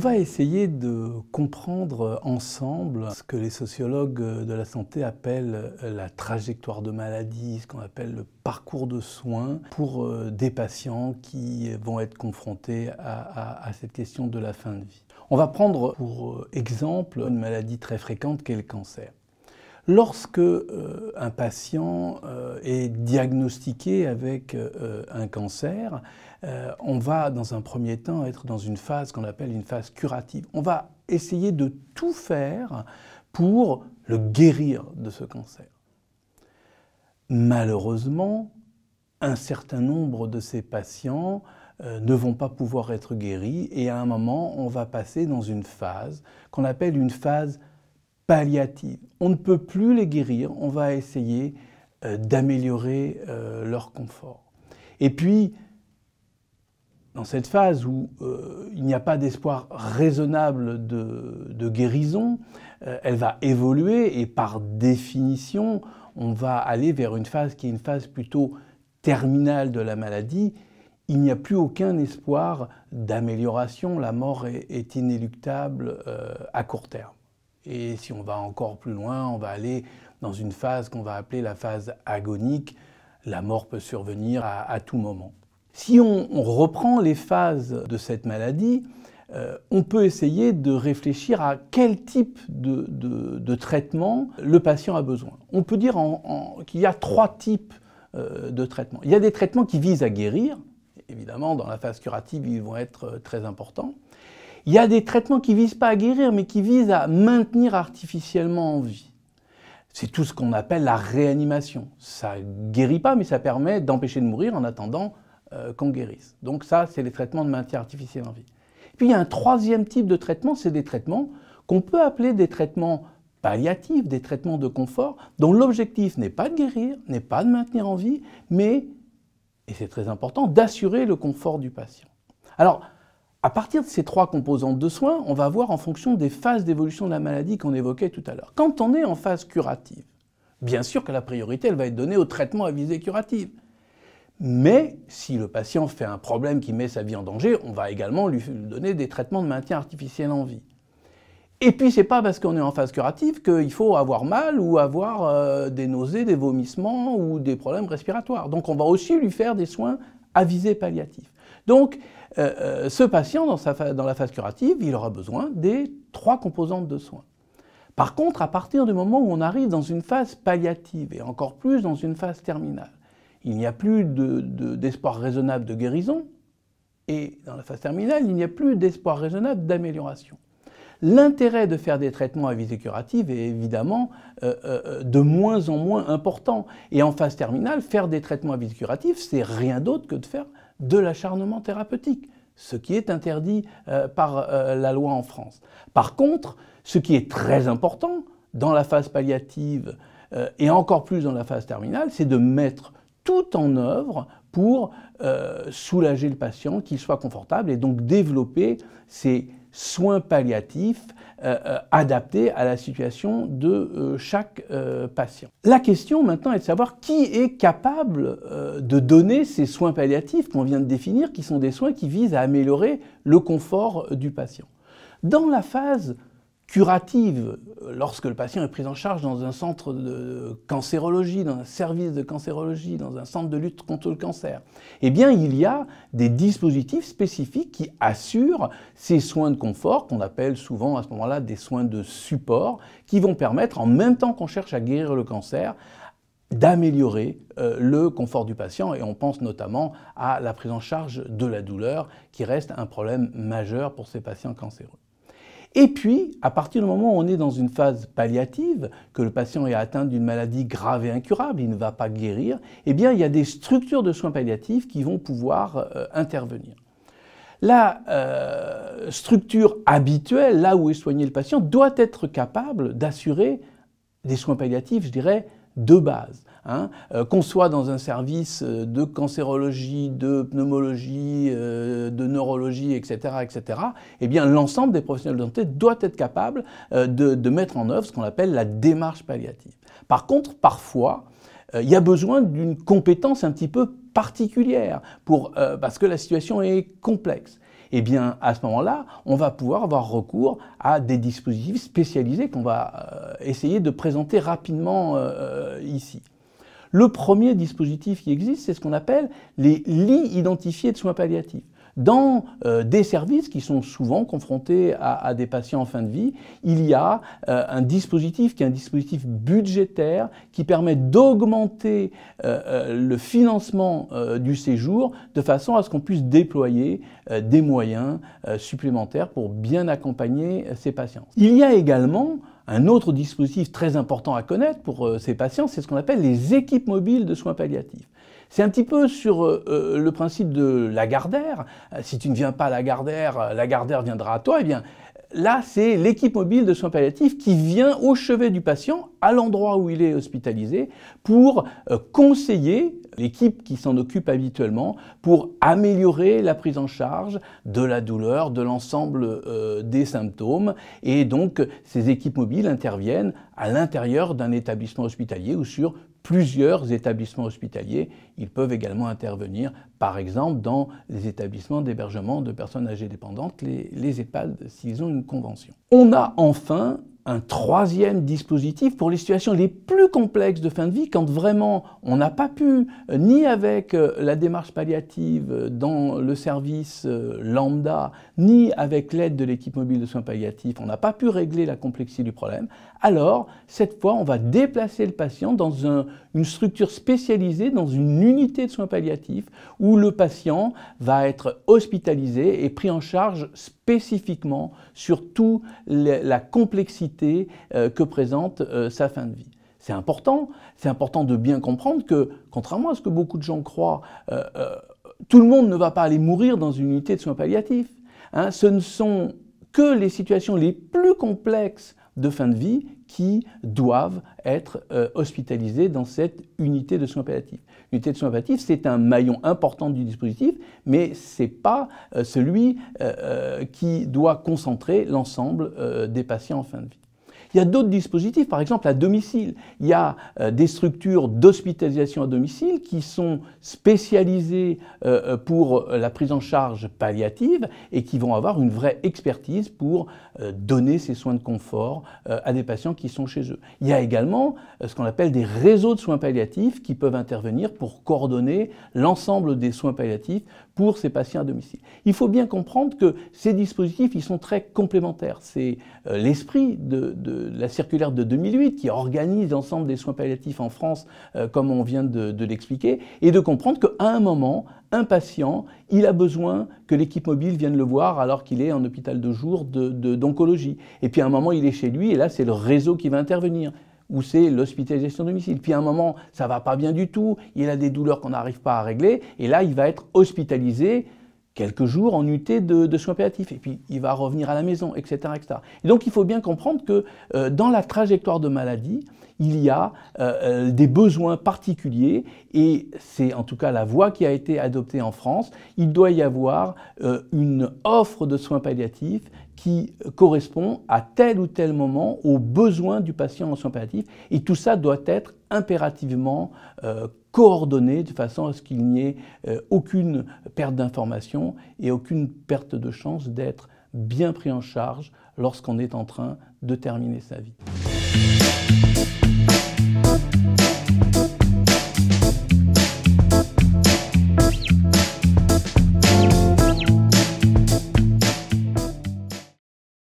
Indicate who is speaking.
Speaker 1: On va essayer de comprendre ensemble ce que les sociologues de la santé appellent la trajectoire de maladie, ce qu'on appelle le parcours de soins pour euh, des patients qui vont être confrontés à, cette question de la fin de vie. On va prendre pour euh, exemple une maladie très fréquente qu'est le cancer. Lorsque euh, un patient est diagnostiqué avec un cancer, euh, on va dans un premier temps être dans une phase qu'on appelle une phase curative. On va essayer de tout faire pour le guérir de ce cancer. Malheureusement, un certain nombre de ces patients euh, ne vont pas pouvoir être guéris et à un moment, on va passer dans une phase qu'on appelle une phase palliative. On ne peut plus les guérir, on va essayer euh, d'améliorer leur confort. Et puis, dans cette phase où euh, il n'y a pas d'espoir raisonnable de, guérison, euh, elle va évoluer et par définition, on va aller vers une phase qui est une phase plutôt terminale de la maladie. Il n'y a plus aucun espoir d'amélioration, la mort est, inéluctable euh, à court terme. Et si on va encore plus loin, on va aller dans une phase qu'on va appeler la phase agonique. La mort peut survenir à tout moment. Si on, reprend les phases de cette maladie, euh, on peut essayer de réfléchir à quel type de, traitement le patient a besoin. On peut dire qu'il y a trois types euh, de traitements. Il y a des traitements qui visent à guérir, évidemment dans la phase curative ils vont être euh, très importants. Il y a des traitements qui visent pas à guérir mais qui visent à maintenir artificiellement en vie. C'est tout ce qu'on appelle la réanimation. Ça ne guérit pas, mais ça permet d'empêcher de mourir en attendant euh, qu'on guérisse. Donc ça, c'est les traitements de maintien artificiel en vie. Puis il y a un troisième type de traitement, c'est des traitements qu'on peut appeler des traitements palliatifs, des traitements de confort, dont l'objectif n'est pas de guérir, n'est pas de maintenir en vie, mais, et c'est très important, d'assurer le confort du patient. Alors, à partir de ces trois composantes de soins, on va voir en fonction des phases d'évolution de la maladie qu'on évoquait tout à l'heure. Quand on est en phase curative, bien sûr que la priorité, elle va être donnée au traitement à visée curative. Mais si le patient fait un problème qui met sa vie en danger, on va également lui donner des traitements de maintien artificiel en vie. Et puis ce n'est pas parce qu'on est en phase curative qu'il faut avoir mal ou avoir euh, des nausées, des vomissements ou des problèmes respiratoires. Donc on va aussi lui faire des soins avisés palliatifs. Donc euh, euh, ce patient dans la phase curative, il aura besoin des trois composantes de soins. Par contre, à partir du moment où on arrive dans une phase palliative et encore plus dans une phase terminale, il n'y a plus d'espoir raisonnable de guérison, et dans la phase terminale, il n'y a plus d'espoir raisonnable d'amélioration. L'intérêt de faire des traitements à visée curative est évidemment euh, euh, euh, de moins en moins important. Et en phase terminale, faire des traitements à visée curative, c'est rien d'autre que de faire de l'acharnement thérapeutique, ce qui est interdit par la loi en France. Par contre, ce qui est très important dans la phase palliative et encore plus dans la phase terminale, c'est de mettre tout en œuvre pour euh, soulager le patient, qu'il soit confortable et donc développer ces soins palliatifs euh, euh, adaptés à la situation de chaque patient. La question maintenant est de savoir qui est capable de donner ces soins palliatifs qu'on vient de définir, qui sont des soins qui visent à améliorer le confort du patient. Dans la phase curative euh, lorsque le patient est pris en charge dans un centre de cancérologie, dans un service de cancérologie, dans un centre de lutte contre le cancer, eh bien il y a des dispositifs spécifiques qui assurent ces soins de confort qu'on appelle souvent à ce moment-là des soins de support qui vont permettre en même temps qu'on cherche à guérir le cancer d'améliorer euh, le confort du patient et on pense notamment à la prise en charge de la douleur qui reste un problème majeur pour ces patients cancéreux. Et puis, à partir du moment où on est dans une phase palliative, que le patient est atteint d'une maladie grave et incurable, il ne va pas guérir, eh bien, il y a des structures de soins palliatifs qui vont pouvoir euh, intervenir. La euh, structure habituelle, là où est soigné le patient, doit être capable d'assurer des soins palliatifs, je dirais, de base. Hein, euh, qu'on soit dans un service euh, de cancérologie, de pneumologie, euh, de neurologie, etc., etc., eh bien l'ensemble des professionnels de santé doit être capable de, mettre en œuvre ce qu'on appelle la démarche palliative. Par contre, parfois, il y a besoin d'une compétence un petit peu particulière parce que la situation est complexe eh bien, à ce moment-là, on va pouvoir avoir recours à des dispositifs spécialisés qu'on va essayer de présenter rapidement ici. Le premier dispositif qui existe, c'est ce qu'on appelle les lits identifiés de soins palliatifs. Dans euh, des services qui sont souvent confrontés à, des patients en fin de vie, il y a euh, un dispositif qui est un dispositif budgétaire qui permet d'augmenter euh, le financement du séjour de façon à ce qu'on puisse déployer des moyens supplémentaires pour bien accompagner ces patients. Il y a également un autre dispositif très important à connaître pour euh, ces patients, c'est ce qu'on appelle les équipes mobiles de soins palliatifs. C'est un petit peu sur euh, euh, le principe de Lagardère. Si tu ne viens pas à Lagardère, Lagardère viendra à toi. Eh bien, là, c'est l'équipe mobile de soins palliatifs qui vient au chevet du patient, à l'endroit où il est hospitalisé, pour conseiller l'équipe qui s'en occupe habituellement pour améliorer la prise en charge de la douleur, de l'ensemble euh, des symptômes. Et donc, ces équipes mobiles interviennent à l'intérieur d'un établissement hospitalier ou sur plusieurs établissements hospitaliers. Ils peuvent également intervenir, par exemple, dans les établissements d'hébergement de personnes âgées dépendantes, les, les EHPAD, s'ils ont une convention. On a enfin un troisième dispositif pour les situations les plus complexes de fin de vie, quand vraiment on n'a pas pu, euh, ni avec euh, la démarche palliative euh, dans le service lambda, ni avec l'aide de l'équipe mobile de soins palliatifs, on n'a pas pu régler la complexité du problème, alors cette fois on va déplacer le patient dans une structure spécialisée, dans une unité de soins palliatifs, où le patient va être hospitalisé et pris en charge spécialement spécifiquement sur toute la complexité euh, que présente euh, sa fin de vie. C'est important, c'est important de bien comprendre que, contrairement à ce que beaucoup de gens croient, euh, tout le monde ne va pas aller mourir dans une unité de soins palliatifs. Hein. ce ne sont que les situations les plus complexes de fin de vie qui doivent être euh, hospitalisés dans cette unité de soins palliatifs. L'unité de soins palliatifs, c'est un maillon important du dispositif, mais ce n'est pas euh, celui euh, qui doit concentrer l'ensemble des patients en fin de vie. Il y a d'autres dispositifs, par exemple à domicile. Il y a euh, des structures d'hospitalisation à domicile qui sont spécialisées euh, euh, pour la prise en charge palliative et qui vont avoir une vraie expertise pour donner ces soins de confort à des patients qui sont chez eux. Il y a également ce qu'on appelle des réseaux de soins palliatifs qui peuvent intervenir pour coordonner l'ensemble des soins palliatifs pour ces patients à domicile. Il faut bien comprendre que ces dispositifs, ils sont très complémentaires. C'est l'esprit de la circulaire de 2008 qui organise l'ensemble des soins palliatifs en France, euh, comme on vient de, l'expliquer, et de comprendre qu'à un moment, un patient, il a besoin que l'équipe mobile vienne le voir alors qu'il est en hôpital de jour d'oncologie. et puis à un moment, il est chez lui, et là, c'est le réseau qui va intervenir ou c'est l'hospitalisation domicile. Puis à un moment, ça va pas bien du tout, il a des douleurs qu'on n'arrive pas à régler, et là, il va être hospitalisé quelques jours en UT de, soins palliatifs, et puis il va revenir à la maison, etc. etc. Et donc il faut bien comprendre que euh, dans la trajectoire de maladie, il y a euh, euh, des besoins particuliers, et c'est en tout cas la voie qui a été adoptée en France, il doit y avoir une offre de soins palliatifs qui correspond à tel ou tel moment aux besoins du patient en soins palliatifs, et tout ça doit être impérativement coordonnées de façon à ce qu'il n'y ait euh, aucune perte d'information et aucune perte de chance d'être bien pris en charge lorsqu'on est en train de terminer sa vie.